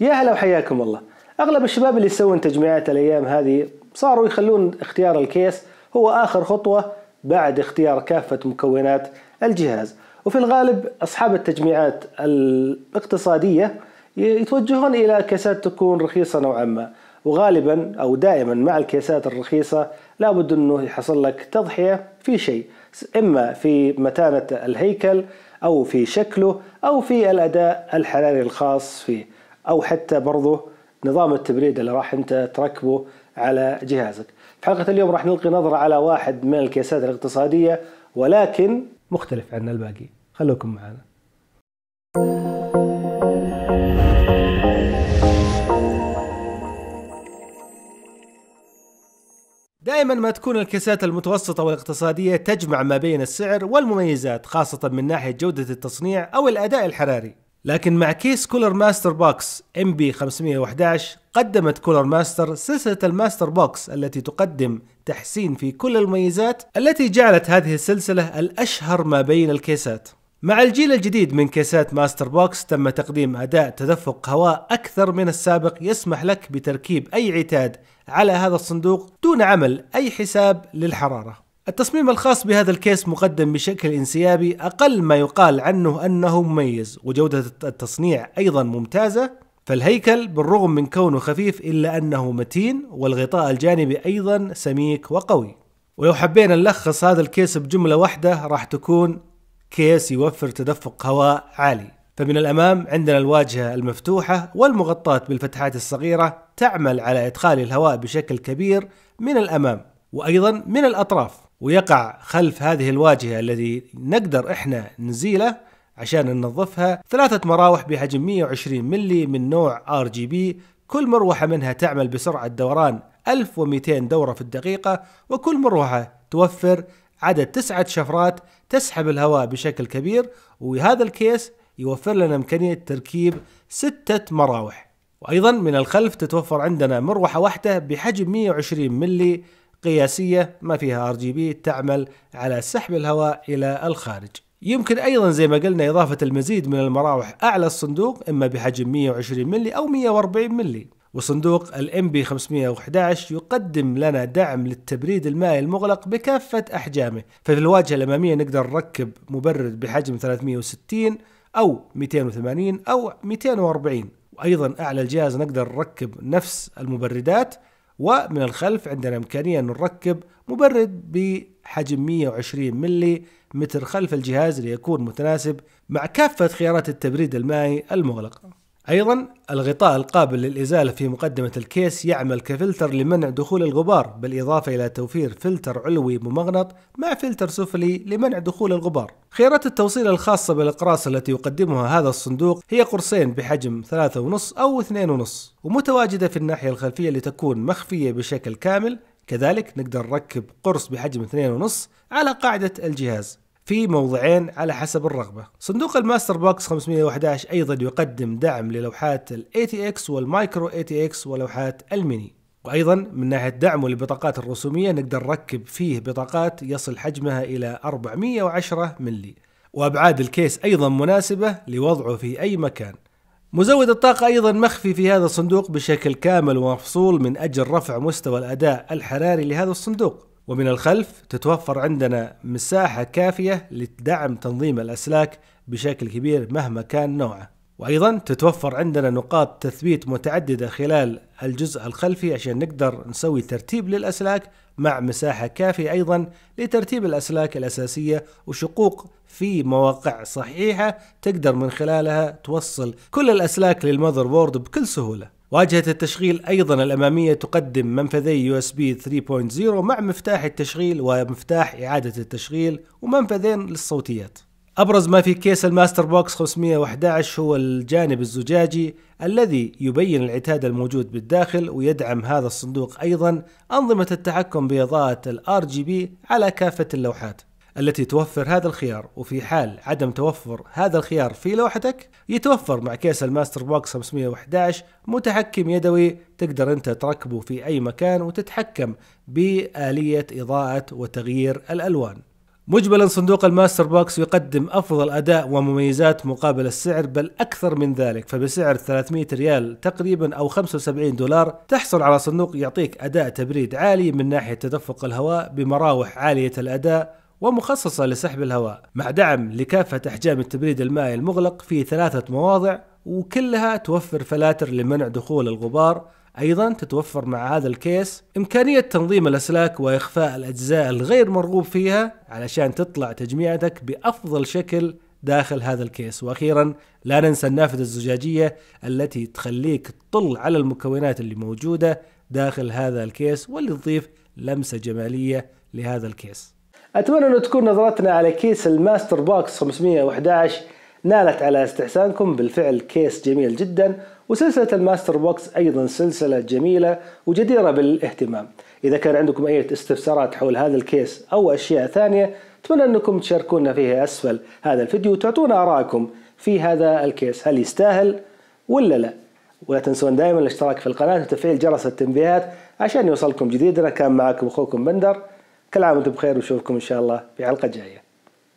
يا هلا وحياكم الله أغلب الشباب اللي يسوون تجميعات الأيام هذه صاروا يخلون اختيار الكيس هو آخر خطوة بعد اختيار كافة مكونات الجهاز وفي الغالب أصحاب التجميعات الاقتصادية يتوجهون إلى كيسات تكون رخيصة نوعا ما وغالبا أو دائما مع الكيسات الرخيصة لابد أنه يحصل لك تضحية في شيء إما في متانة الهيكل أو في شكله أو في الأداء الحراري الخاص فيه او حتى برضه نظام التبريد اللي راح انت تركبه على جهازك في حلقه اليوم راح نلقي نظره على واحد من الكيسات الاقتصاديه ولكن مختلف عن الباقي خلوكم معنا دائما ما تكون الكيسات المتوسطة والاقتصادية تجمع ما بين السعر والمميزات خاصة من ناحية جودة التصنيع أو الأداء الحراري لكن مع كيس كولر ماستر بوكس ام بي 511 قدمت كولر ماستر سلسلة الماستر بوكس التي تقدم تحسين في كل المميزات التي جعلت هذه السلسلة الأشهر ما بين الكيسات مع الجيل الجديد من كيسات ماستر بوكس تم تقديم أداء تدفق هواء أكثر من السابق يسمح لك بتركيب أي عتاد على هذا الصندوق دون عمل أي حساب للحرارة التصميم الخاص بهذا الكيس مقدم بشكل انسيابي أقل ما يقال عنه أنه مميز وجودة التصنيع أيضا ممتازة فالهيكل بالرغم من كونه خفيف إلا أنه متين والغطاء الجانبي أيضا سميك وقوي ولو حبينا نلخص هذا الكيس بجملة واحدة راح تكون كيس يوفر تدفق هواء عالي فمن الأمام عندنا الواجهة المفتوحة والمغطاة بالفتحات الصغيرة تعمل على إدخال الهواء بشكل كبير من الأمام وأيضا من الأطراف ويقع خلف هذه الواجهة الذي نقدر احنا نزيله عشان ننظفها ثلاثة مراوح بحجم 120 ملي من نوع ار جي بي كل مروحة منها تعمل بسرعة دوران 1200 دورة في الدقيقة وكل مروحة توفر عدد تسعة شفرات تسحب الهواء بشكل كبير وهذا الكيس يوفر لنا إمكانية تركيب ستة مراوح وأيضا من الخلف تتوفر عندنا مروحة واحدة بحجم 120 ملي قياسية ما فيها ار جي بي تعمل على سحب الهواء إلى الخارج يمكن ايضا زي ما قلنا اضافه المزيد من المراوح اعلى الصندوق اما بحجم 120 ملي او 140 ملي وصندوق الام بي 511 يقدم لنا دعم للتبريد المائي المغلق بكافه احجامه ففي الواجهه الاماميه نقدر نركب مبرد بحجم 360 او 280 او 240 وايضا اعلى الجهاز نقدر نركب نفس المبردات ومن الخلف عندنا إمكانية أن نركب مبرد بحجم 120 ملي متر خلف الجهاز ليكون متناسب مع كافة خيارات التبريد المائي المغلقة أيضا الغطاء القابل للإزالة في مقدمة الكيس يعمل كفلتر لمنع دخول الغبار بالإضافة إلى توفير فلتر علوي ممغنط مع فلتر سفلي لمنع دخول الغبار خيارات التوصيل الخاصة بالأقراص التي يقدمها هذا الصندوق هي قرصين بحجم 3.5 أو 2.5 ومتواجدة في الناحية الخلفية لتكون مخفية بشكل كامل كذلك نقدر نركب قرص بحجم 2.5 على قاعدة الجهاز في موضعين على حسب الرغبة صندوق الماستر بوكس 511 أيضا يقدم دعم للوحات الـ ATX والمايكرو ATX ولوحات الميني وأيضا من ناحية دعمه للبطاقات الرسومية نقدر نركب فيه بطاقات يصل حجمها إلى 410 ملي وأبعاد الكيس أيضا مناسبة لوضعه في أي مكان مزود الطاقة أيضا مخفي في هذا الصندوق بشكل كامل ومفصول من أجل رفع مستوى الأداء الحراري لهذا الصندوق ومن الخلف تتوفر عندنا مساحة كافية لدعم تنظيم الأسلاك بشكل كبير مهما كان نوعه وأيضا تتوفر عندنا نقاط تثبيت متعددة خلال الجزء الخلفي عشان نقدر نسوي ترتيب للأسلاك مع مساحة كافية أيضا لترتيب الأسلاك الأساسية وشقوق في مواقع صحيحة تقدر من خلالها توصل كل الأسلاك للمذر بورد بكل سهولة واجهة التشغيل أيضا الأمامية تقدم منفذي USB 3.0 مع مفتاح التشغيل ومفتاح إعادة التشغيل ومنفذين للصوتيات أبرز ما في كيس الماستر بوكس 511 هو الجانب الزجاجي الذي يبين العتاد الموجود بالداخل ويدعم هذا الصندوق أيضا أنظمة التحكم بإضاءة الـ RGB على كافة اللوحات التي توفر هذا الخيار وفي حال عدم توفر هذا الخيار في لوحتك يتوفر مع كيس الماستر بوكس 511 متحكم يدوي تقدر انت تركبه في اي مكان وتتحكم بآلية اضاءة وتغيير الالوان مجبلا صندوق الماستر بوكس يقدم افضل اداء ومميزات مقابل السعر بل اكثر من ذلك فبسعر 300 ريال تقريبا او 75 دولار تحصل على صندوق يعطيك اداء تبريد عالي من ناحيه تدفق الهواء بمراوح عاليه الاداء ومخصصة لسحب الهواء مع دعم لكافة أحجام التبريد المائي المغلق في ثلاثة مواضع وكلها توفر فلاتر لمنع دخول الغبار أيضا تتوفر مع هذا الكيس إمكانية تنظيم الأسلاك وإخفاء الأجزاء الغير مرغوب فيها علشان تطلع تجميعتك بأفضل شكل داخل هذا الكيس واخيرا لا ننسى النافذه الزجاجيه التي تخليك تطل على المكونات اللي موجوده داخل هذا الكيس واللي تضيف لمسه جماليه لهذا الكيس أتمنى أن تكون نظرتنا على كيس الماستر بوكس 511 نالت على استحسانكم بالفعل كيس جميل جدا وسلسلة الماستر بوكس أيضا سلسلة جميلة وجديرة بالاهتمام إذا كان عندكم أي استفسارات حول هذا الكيس أو أشياء ثانية أتمنى أنكم تشاركونا فيها أسفل هذا الفيديو وتعطونا آرائكم في هذا الكيس هل يستاهل ولا لا ولا تنسون دائما الاشتراك في القناة وتفعيل جرس التنبيهات عشان يوصلكم جديدنا كان معكم أخوكم بندر كل عام وانتم بخير ونشوفكم ان شاء الله في حلقه جايه